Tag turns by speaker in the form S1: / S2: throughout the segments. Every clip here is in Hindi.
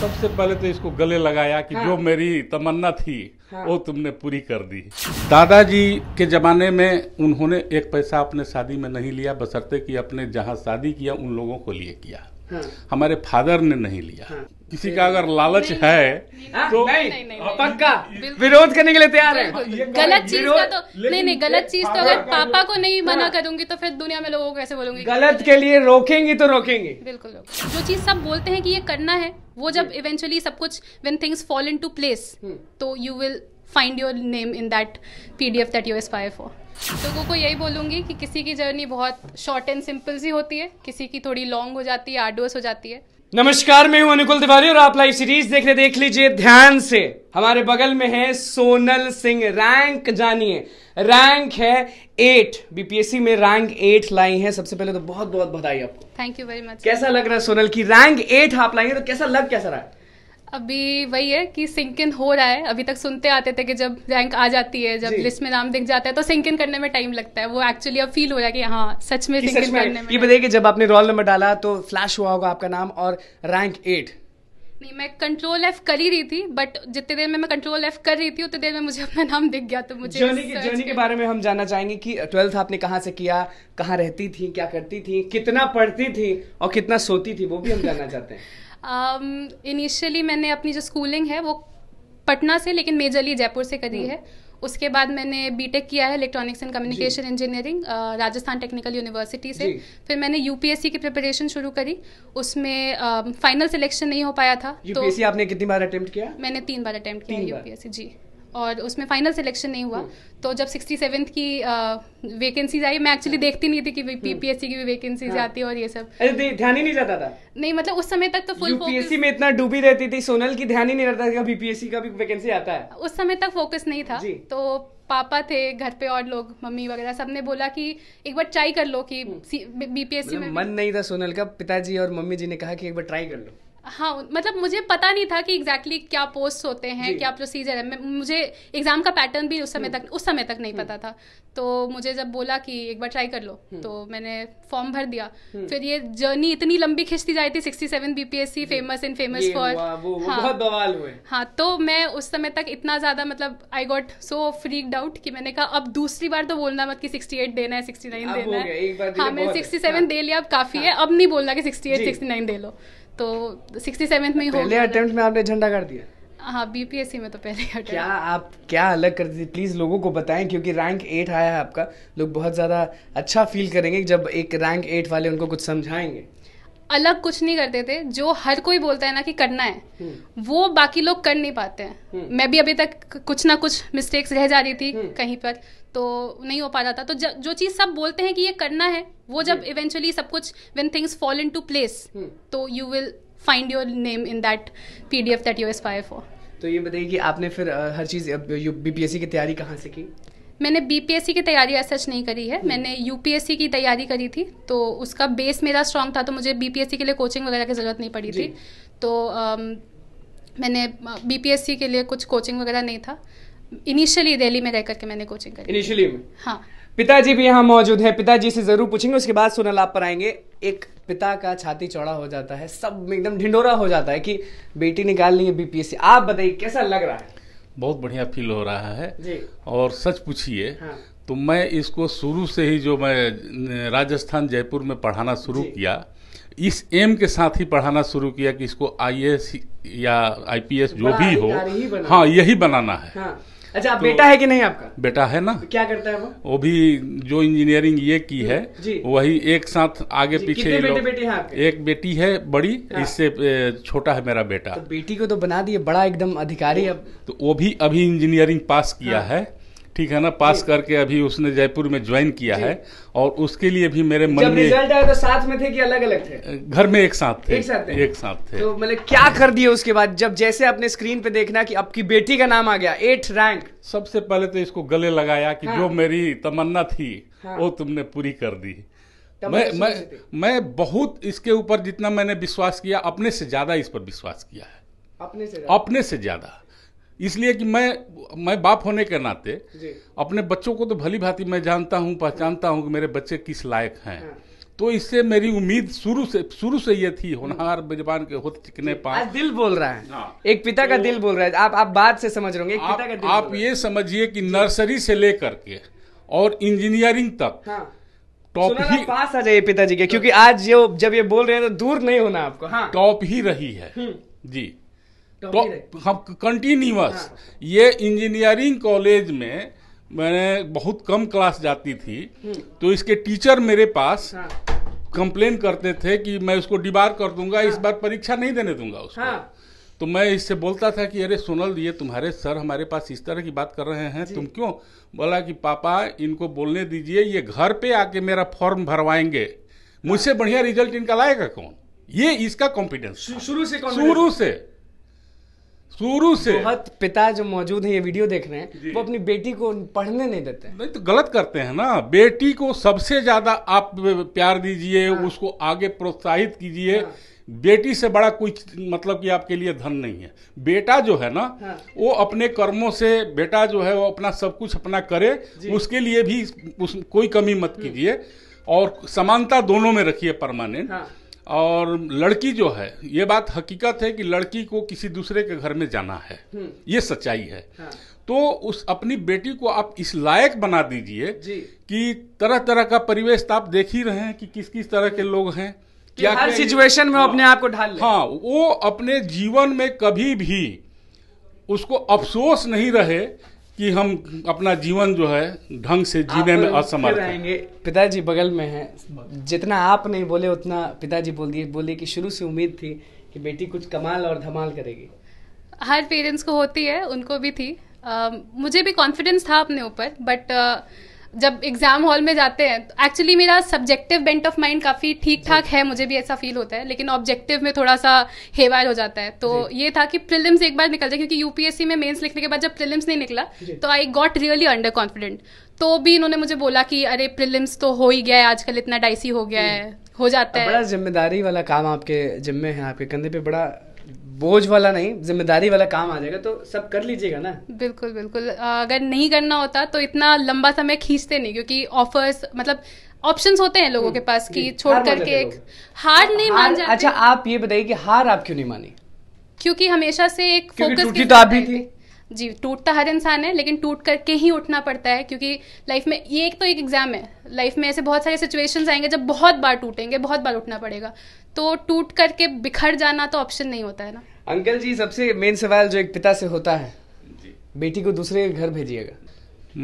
S1: सबसे पहले तो इसको गले लगाया कि हाँ। जो मेरी तमन्ना थी हाँ। वो तुमने पूरी कर दी दादाजी के ज़माने में उन्होंने एक पैसा अपने शादी में नहीं लिया बसरते कि अपने जहाँ शादी किया उन लोगों को लिए किया हाँ। हमारे फादर ने नहीं लिया हाँ। किसी का अगर लालच है तो पक्का विरोध करने के लिए तैयार है
S2: गलत चीज का तो नहीं नहीं गलत चीज तो अगर पापा को नहीं मना हाँ। करूंगी तो फिर दुनिया में लोगों को कैसे बोलूंगी गलत के लिए
S3: रोकेंगी तो रोकेंगे
S2: बिल्कुल जो चीज सब बोलते हैं कि ये करना है वो जब इवेंचुअली सब कुछ when things fall into place तो you will find your name in that P D F that you five for लोगों को यही बोलूंगी कि किसी की जर्नी बहुत शॉर्ट एंड सिंपल सी होती है किसी की थोड़ी लॉन्ग हो जाती है आर्डोस हो जाती है
S3: नमस्कार मैं हूं अनुकुल तिवारी और आप लाइव सीरीज देख रहे देख लीजिए ध्यान से हमारे बगल में है सोनल सिंह रैंक जानिए रैंक है एट बीपीएससी में रैंक एट लाई है सबसे पहले तो बहुत बहुत बधाई आपको
S2: थैंक यू वेरी मच कैसा
S3: लग रहा है सोनल की रैंक एट आप लाई है तो कैसा लग कैसा रहा है
S2: अभी वही है कि सिंक इन हो रहा है अभी तक सुनते आते थे कि जब रैंक आ जाती है जब लिस्ट में नाम दिख जाता है तो सिंक इन करने में टाइम लगता है वो एक्चुअली अब फील हो रहा है कि हाँ सच में सिंक इन करने में ये
S3: बताइए कि जब आपने रोल नंबर डाला तो फ्लैश हुआ होगा आपका नाम और रैंक एट
S2: नहीं मैं कंट्रोल एफ कर ही रही थी बट जितने देर में मैं कंट्रोल एफ कर रही थी उतनी देर में मुझे अपना नाम दिख गया तो मुझे जर्नी के जर्नी के
S3: बारे में हम जानना चाहेंगे कि ट्वेल्थ आपने कहाँ से किया कहाँ रहती थी क्या करती थी कितना पढ़ती थी और कितना सोती थी वो भी हम जानना चाहते हैं
S2: इनिशियली um, मैंने अपनी जो स्कूलिंग है वो पटना से लेकिन मेजरली जयपुर से करी है hmm. उसके बाद मैंने बीटेक किया है electronics and communication engineering Rajasthan technical university से फिर मैंने यूपीएससी की प्रिपरेशन शुरू करी उसमें फाइनल um, सिलेक्शन नहीं हो पाया था तो आपने
S3: कितनी बार अटेम्प्ट किया मैंने
S2: तीन बार अटेम्प्ट किया यूपीएससी जी और उसमें फाइनल सिलेक्शन नहीं हुआ हम्म। तो जब सिक्सटी सेवेंथ की वैकेंसीज आई मैं एक्चुअली हाँ। देखती नहीं थी कि पीपीएससी हम्म। की भी वैकेंसीज हाँ। आती है और ये सब अरे
S3: ध्यान ही नहीं जाता था
S2: नहीं मतलब उस समय तक तो फुल यूपीएससी
S3: में इतना डूबी रहती थी सोनल की ध्यान ही नहीं रहता था बीपीएससी का भी वैकेंसी आता है
S2: उस समय तक फोकस नहीं था तो पापा थे घर पे और लोग मम्मी वगैरह सबने बोला कि एक बार ट्राई कर लो कि हम्म। बीपीएससी मतलब में मन
S3: नहीं था सोनल का पिताजी और मम्मी जी ने कहा कि एक बार ट्राई कर लो
S2: हाँ मतलब मुझे पता नहीं था कि एग्जैक्टली exactly क्या पोस्ट होते हैं क्या प्रोसीजर है मुझे एग्जाम का पैटर्न भी उस समय हम्म। तक उस समय तक नहीं हम्म। पता था तो मुझे जब बोला कि एक बार ट्राई कर लो हम्म। तो मैंने फॉर्म भर दिया फिर ये जर्नी इतनी लंबी खिंचती जाती थी sixty seven BPSC famous in famous for हाँ तो मैं उस समय तक इतना ज्यादा मतलब I got so free out कि मैंने कहा अब दूसरी बार तो बोलना मत कि सिक्सटी एट देना है सिक्सटी नाइन देना है हाँ मैंने सिक्सटी सेवन हाँ। दे लिया अब काफी हाँ। है अब नहीं बोलना कि सिक्सटी एट सिक्सटी नाइन दे लो तो सिक्सटी सेवन में ही पहले अटेम्प्ट
S3: में आपने झंडा कर दिया
S2: हाँ बीपीएससी में तो पहले क्या
S3: आप क्या अलग कर दी प्लीज़ लोगों को बताएं क्योंकि रैंक एट आया है आपका लोग बहुत ज़्यादा अच्छा फील करेंगे जब एक रैंक एट वाले उनको कुछ समझाएंगे
S2: अलग कुछ नहीं करते थे जो हर कोई बोलता है ना कि करना है हम्म। वो बाकी लोग कर नहीं पाते हैं हम्म। मैं भी अभी तक कुछ ना कुछ मिस्टेक्स रह जा रही थी हम्म। कहीं पर तो नहीं हो पा रहा था तो जो चीज़ सब बोलते हैं कि ये करना है वो जब इवेंचुअली सब कुछ when things fall into place तो you will find your name in that P D F that you five for
S3: तो ये बताइए कि आपने फिर हर चीज़ सी की तैयारी कहाँ से की
S2: मैंने बीपीएससी की तैयारी ऐसा सच नहीं करी है hmm. मैंने यूपीएससी की तैयारी करी थी तो उसका बेस मेरा स्ट्रांग था तो मुझे बीपीएससी के लिए कोचिंग वगैरह की ज़रूरत नहीं पड़ी थी तो um, मैंने बीपीएससी uh, के लिए कुछ कोचिंग वगैरह नहीं था इनिशियली दिल्ली में रह करके मैंने कोचिंग करी इनिशियली में हाँ
S3: पिताजी भी यहाँ मौजूद है पिताजी से जरूर पूछेंगे उसके बाद सोनल आप पर आएंगे एक पिता का छाती चौड़ा हो जाता है सब एकदम ढिंडोरा हो जाता है कि बेटी निकाल ली है बीपीएससी आप बताइए कैसा लग रहा है
S1: बहुत बढ़िया फील हो रहा है और सच पूछिए हाँ। तो मैं इसको शुरू से ही जो मैं राजस्थान जयपुर में पढ़ाना शुरू किया इस एम के साथ ही पढ़ाना शुरू किया कि इसको आईएएस या आईपीएस जो भी हो हाँ यही बनाना
S3: है हाँ। अच्छा तो बेटा है कि नहीं आपका
S1: बेटा है ना क्या करता है वो वो भी जो इंजीनियरिंग ये की है वही एक साथ आगे पीछे बेटे बेटे हैं आपके? एक बेटी है बड़ी हाँ। इससे छोटा है मेरा बेटा तो
S3: बेटी को तो बना दिए बड़ा एकदम अधिकारी अब
S1: तो वो भी अभी इंजीनियरिंग पास किया हाँ। है ठीक है ना पास करके अभी उसने जयपुर में ज्वाइन किया है और उसके लिए भी मेरे मन में रिजल्ट
S3: आया तो साथ में थे कि अलग अलग थे
S1: घर में एक साथ थे एक साथ थे एक साथ थे तो
S3: मतलब क्या कर दिए उसके बाद जब जैसे आपने स्क्रीन पे देखना कि आपकी बेटी का नाम आ गया एट रैंक सबसे
S1: पहले तो इसको गले लगाया कि हाँ। जो मेरी तमन्ना थी हाँ। वो तुमने पूरी कर दी मैं मैं मैं बहुत इसके ऊपर जितना मैंने विश्वास किया अपने से ज्यादा इस पर विश्वास
S3: किया है अपने से अपने
S1: से ज्यादा इसलिए कि मैं मैं बाप होने के नाते अपने बच्चों को तो भली भांति मैं जानता हूँ पहचानता हूँ कि मेरे बच्चे किस लायक हैं हाँ। तो इससे मेरी उम्मीद शुरू से शुरू से ये थी होनहार बेजबान के होते चिकने पास दिल बोल रहा है हाँ। एक पिता तो, का दिल बोल रहा है आप आप बात से समझ रहे आप, का दिल आप ये समझिए कि नर्सरी से लेकर के और इंजीनियरिंग तक हाँ। टॉप ही पास आ जाइए पिताजी के क्योंकि आज ये जब ये बोल रहे हैं तो दूर नहीं होना आपको टॉप ही रही है हम्म। जी कंटिन्यूस तो हाँ. ये इंजीनियरिंग कॉलेज में मैंने बहुत कम क्लास जाती थी हम्म. तो इसके टीचर मेरे पास हाँ। कंप्लेन करते थे कि मैं उसको डिबार कर दूंगा हाँ। इस बार परीक्षा नहीं देने दूंगा उसको हाँ। तो मैं इससे बोलता था कि अरे सोनल ये तुम्हारे सर हमारे पास इस तरह की बात कर रहे हैं तुम क्यों बोला कि पापा इनको बोलने दीजिए ये घर पे आके मेरा फॉर्म भरवाएंगे हाँ. मुझसे बढ़िया रिजल्ट इनका लाएगा कौन ये इसका कॉन्फिडेंस
S3: शुरू से शुरू से शुरू से बहुत पिता जो मौजूद है ये वीडियो देख रहे हैं वो अपनी बेटी को पढ़ने नहीं देते नहीं तो
S1: गलत करते हैं ना बेटी को सबसे ज्यादा आप प्यार दीजिए हाँ। उसको आगे प्रोत्साहित कीजिए हाँ। बेटी से बड़ा कोई मतलब कि आपके लिए धन नहीं है बेटा जो है ना हाँ। वो अपने कर्मों से बेटा जो है वो अपना सब कुछ अपना करे उसके लिए भी उस, कोई कमी मत कीजिए और समानता दोनों में रखिए परमानेंट हाँ। और लड़की जो है ये बात हकीकत है कि लड़की को किसी दूसरे के घर में जाना है हम्म। ये सच्चाई है हाँ। तो उस अपनी बेटी को आप इस लायक बना दीजिए कि तरह तरह का परिवेश तो आप देख ही रहे हैं कि किस किस तरह के लोग हैं
S3: क्या हर सिचुएशन
S1: में हाँ, अपने आप को ढाल हाँ वो अपने जीवन में कभी भी उसको अफसोस नहीं रहे कि हम अपना जीवन जो है ढंग से जीने में असमर्थ रहेंगे
S3: पिताजी बगल में हैं जितना आप नहीं बोले उतना पिताजी बोल दिए बोले कि शुरू से उम्मीद थी कि बेटी कुछ कमाल और धमाल करेगी
S2: हर पेरेंट्स को होती है उनको भी थी uh, मुझे भी कॉन्फिडेंस था अपने ऊपर बट uh, जब एग्ज़ाम हॉल में जाते हैं तो एक्चुअली मेरा सब्जेक्टिव बेंट ऑफ माइंड काफ़ी ठीक ठाक है मुझे भी ऐसा फील होता है लेकिन ऑब्जेक्टिव में थोड़ा सा हेवायर हो जाता है तो ये था कि प्रिलिम्स एक बार निकल जाए क्योंकि यूपीएससी में मेंस लिखने के बाद जब प्रिलिम्स नहीं निकला तो I got really under confident तो भी इन्होंने मुझे बोला कि अरे प्रिलिम्स तो हो ही गया है आजकल इतना डाइसी हो गया है हो जाता है बड़ा
S3: जिम्मेदारी वाला काम आपके जिम्मे है आपके कंधे पे बड़ा बोझ वाला नहीं जिम्मेदारी वाला काम आ जाएगा तो सब कर लीजिएगा ना
S2: बिल्कुल बिल्कुल अगर नहीं करना होता तो इतना लंबा समय खींचते नहीं क्योंकि ऑफर्स मतलब ऑप्शन होते हैं लोगों के हम्म, पास कि छोड़ करके एक हार नहीं मान जाते अच्छा
S3: आप ये बताइए कि हार आप क्यों नहीं मानी
S2: क्योंकि हमेशा से एक फोकस की तो आप भी थी जी टूटता हर इंसान है लेकिन टूट करके ही उठना पड़ता है क्योंकि लाइफ में ये एक तो एक एग्ज़ाम है लाइफ में ऐसे बहुत सारे सिचुएशंस आएंगे जब बहुत बार टूटेंगे बहुत बार उठना पड़ेगा तो टूट करके बिखर जाना तो ऑप्शन नहीं होता है ना
S3: अंकल जी सबसे मेन सवाल जो एक पिता से होता है बेटी को दूसरे घर भेजिएगा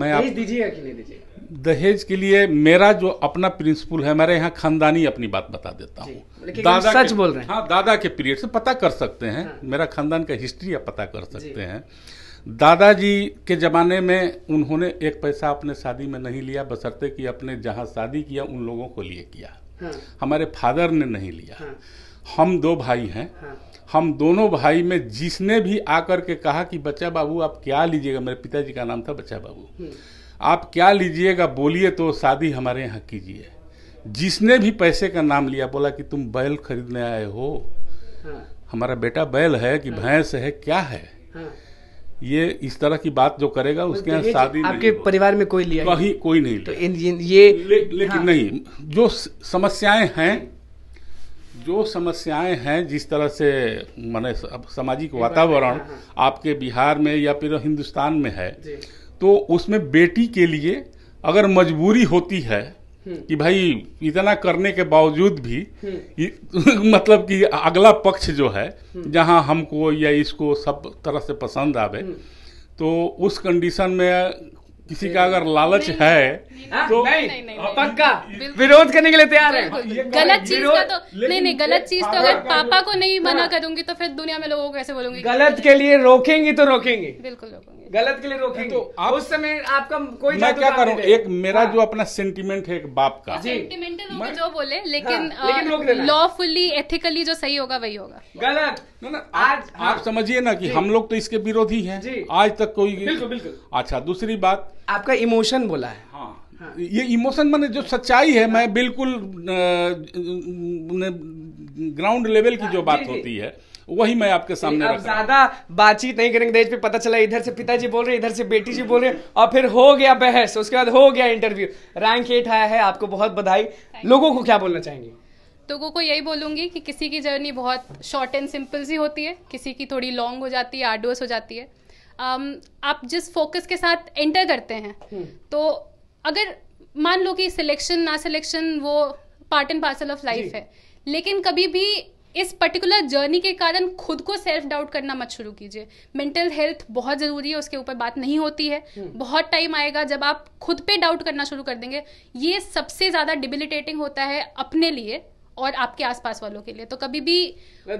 S3: मैं आप दीजिएगा
S1: दहेज के लिए मेरा जो अपना प्रिंसिपल है मेरे यहाँ खानदानी अपनी बात बता देता हूँ दादा सच बोल रहे हैं हाँ दादा के पीरियड से पता कर सकते हैं हाँ। मेरा खानदान का हिस्ट्री आप पता कर सकते हैं दादाजी के ज़माने में उन्होंने एक पैसा अपने शादी में नहीं लिया बसरते कि अपने जहाँ शादी किया उन लोगों को लिए किया हाँ। हमारे फादर ने नहीं लिया हाँ। हम दो भाई हैं हाँ। हम दोनों भाई में जिसने भी आकर के कहा कि बच्चा बाबू आप क्या लीजिएगा मेरे पिताजी का नाम था बच्चा बाबू हम्म। आप क्या लीजिएगा बोलिए तो शादी हमारे यहाँ कीजिए जिसने भी पैसे का नाम लिया बोला कि तुम बैल खरीदने आए हो हाँ। हमारा बेटा बैल है कि हाँ। भैंस है क्या है हाँ। ये इस तरह की बात जो करेगा तो उसके यहाँ शादी आपके परिवार में कोई लिया कहीं तो कोई नहीं तो इन, ये ले, लेकिन हाँ। नहीं जो समस्याएं हैं जो समस्याएं हैं जिस तरह से मैंने सामाजिक वातावरण हाँ, हाँ। आपके बिहार में या फिर हिंदुस्तान में है तो उसमें बेटी के लिए अगर मजबूरी होती है कि भाई इतना करने के बावजूद भी मतलब कि अगला पक्ष जो है जहां हमको या इसको सब तरह से पसंद आवे तो उस कंडीशन में किसी का अगर लालच नहीं, है
S3: नहीं,
S2: तो
S1: नहीं, नहीं, नहीं, नहीं, पक्का विरोध करने के लिए तैयार
S2: है गलत चीज का तो नहीं नहीं गलत चीज तो अगर पापा को नहीं हाँ। मना करूंगी तो फिर दुनिया में लोगों को कैसे बोलूंगी गलत
S3: के लिए रोकेंगी तो रोकेंगे बिल्कुल रोकेंगे गलत के लिए रोकेंगे तो आप, उस
S2: समय आपका कोई मैं क्या करूं
S1: एक मेरा हाँ। जो अपना सेंटीमेंट है एक बाप का
S2: सेंटीमेंटल जो बोले लेकिन हाँ, लेकिन लॉफुली एथिकली जो सही होगा वही होगा गलत आज
S3: आप
S1: समझिए ना कि हम लोग तो इसके विरोधी हैं आज तक कोई बिल्कुल बिल्कुल अच्छा दूसरी बात आपका इमोशन बोला है ये इमोशन मैंने जो सच्चाई है मैं बिल्कुल ग्राउंड लेवल की जो बात होती है वही मैं आपके
S3: सामने अब ज्यादा बातचीत नहीं करेंगे देश पे पता चला इधर से पिताजी बोल रहे इधर से बेटी जी बोल रहे और फिर हो गया बहस उसके बाद हो गया इंटरव्यू रैंक एट आया है आपको बहुत बधाई लोगों को क्या बोलना चाहेंगे
S2: लोगों को यही बोलूंगी कि किसी की जर्नी बहुत शॉर्ट एंड सिंपल सी होती है किसी की थोड़ी लॉन्ग हो जाती है आर्डुअस हो जाती है um, आप जिस फोकस के साथ एंटर करते हैं हुँ. हम्म। तो अगर मान लो कि सिलेक्शन ना सिलेक्शन वो part and parcel of life है लेकिन कभी भी इस पर्टिकुलर जर्नी के कारण खुद को सेल्फ डाउट करना मत शुरू कीजिए मेंटल हेल्थ बहुत ज़रूरी है उसके ऊपर बात नहीं होती है हम्म। बहुत टाइम आएगा जब आप खुद पे डाउट करना शुरू कर देंगे ये सबसे ज़्यादा डिबिलिटेटिंग होता है अपने लिए और आपके आसपास वालों के लिए तो कभी भी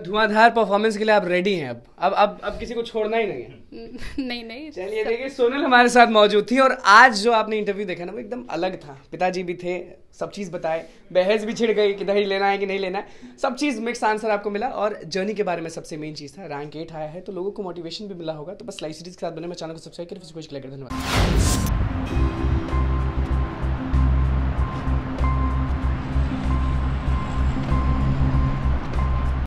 S3: धुआंधार परफॉर्मेंस के लिए आप रेडी हैं अब अब अब अब किसी को छोड़ना ही नहीं
S2: है नहीं नहीं चलिए देखिए सोनल
S3: हमारे साथ मौजूद थी और आज जो आपने इंटरव्यू देखा ना वो एकदम अलग था पिताजी भी थे सब चीज़ बताए बहस भी छिड़ गई कि दही लेना है कि नहीं लेना है सब चीज़ मिक्स आंसर आपको मिला और जर्नी के बारे में सबसे मेन चीज़ था रैंक एट आया है तो लोगों को मोटिवेशन भी मिला होगा तो बस लाइव सीरीज के साथ बने मैं चैनल को सब्सक्राइब करें फिर कुछ धन्यवाद